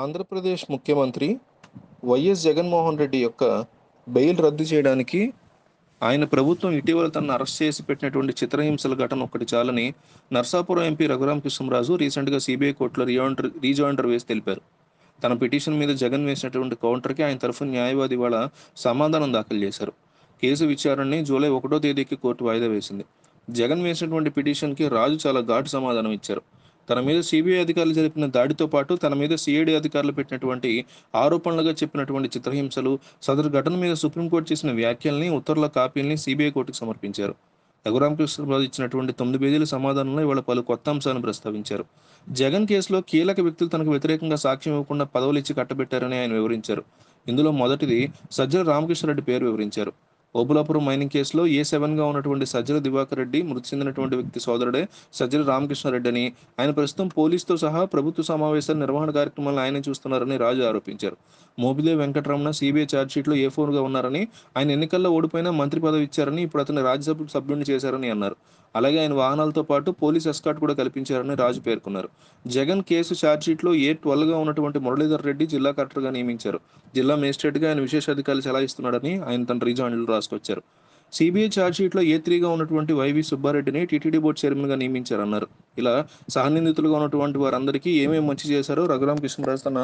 ఆంధ్రప్రదేశ్ ముఖ్యమంత్రి వైఎస్ జగన్మోహన్ రెడ్డి యొక్క బెయిల్ రద్దు చేయడానికి ఆయన ప్రభుత్వం ఇటీవల తనను అరెస్ట్ చేసి పెట్టినటువంటి చిత్రహింసల ఘటన ఒకటి చాలని నర్సాపురం ఎంపీ రఘురామ్ కృష్ణరాజు రీసెంట్గా సిబిఐ కోర్టులో రీజాయింటర్ రీజాయింటర్ వేసి తెలిపారు తన పిటిషన్ మీద జగన్ వేసినటువంటి కౌంటర్కి ఆయన తరఫున న్యాయవాది వాళ్ళ సమాధానం దాఖలు చేశారు కేసు విచారణని జూలై ఒకటో తేదీకి కోర్టు వాయిదా వేసింది జగన్ వేసినటువంటి పిటిషన్కి రాజు చాలా ఘాటు సమాధానం ఇచ్చారు తన మీద సిబిఐ అధికారులు జరిపిన దాడితో పాటు తన మీద సిఐడి అధికారులు పెట్టినటువంటి ఆరోపణలుగా చెప్పినటువంటి చిత్రహింసలు సదరు ఘటన మీద సుప్రీంకోర్టు చేసిన వ్యాఖ్యల్ని ఉత్తర్వుల కాపీల్ని సిబిఐ కోర్టుకు సమర్పించారు రఘురామకృష్ణరాజు ఇచ్చినటువంటి తొమ్మిది పేజీల సమాధానంలో ఇవాళ పలు కొత్త అంశాలను ప్రస్తావించారు జగన్ కేసులో కీలక వ్యక్తులు తనకు వ్యతిరేకంగా సాక్ష్యం ఇవ్వకుండా పదవులు ఇచ్చి కట్టబెట్టారని ఆయన వివరించారు ఇందులో మొదటిది సజ్జల రామకృష్ణారెడ్డి పేరు వివరించారు ఓబులాపురం మైనింగ్ కేసులో ఏ సెవెన్గా ఉన్నటువంటి సజ్జల దివాకర్ రెడ్డి మృతి చెందినటువంటి వ్యక్తి సోదరుడే సజ్జల రామకృష్ణారెడ్డి అని ఆయన ప్రస్తుతం పోలీసుతో సహా ప్రభుత్వ సమావేశాల నిర్వహణ కార్యక్రమాలను ఆయనే చూస్తున్నారని రాజు ఆరోపించారు మోబిలే వెంకటరమణ సిబిఐ ఛార్జ్షీట్లో ఏ గా ఉన్నారని ఆయన ఎన్నికల్లో ఓడిపోయినా మంత్రి పదవి ఇచ్చారని ఇప్పుడు అతను రాజ్యసభ సభ్యుడిని చేశారని అన్నారు అలాగే ఆయన వాహనాలతో పాటు పోలీస్ ఎస్కాట్ కూడా కల్పించారని రాజు పేర్కొన్నారు జగన్ కేసు ఛార్జ్షీట్లో ఏ గా ఉన్నటువంటి మురళీధర్ రెడ్డి జిల్లా కలెక్టర్గా నియమించారు జిల్లా మేజిస్ట్రేట్గా ఆయన విశేష అధికారులు చలాయిస్తున్నాడని ఆయన తన రీజాయిన్లు రాశారు రాసుకొచ్చారు సిబిఐ ఛార్జ్షీట్లో ఏ త్రీగా ఉన్నటువంటి వైవి సుబ్బారెడ్డిని టీటీడీ బోర్డు చైర్మన్గా నియమించారన్నారు ఇలా సహనిందితులుగా ఉన్నటువంటి వారందరికీ ఏమేమి మంచి చేశారో రఘురామ కృష్ణరాజు తన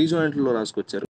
రీజాయింట్లో రాసుకొచ్చారు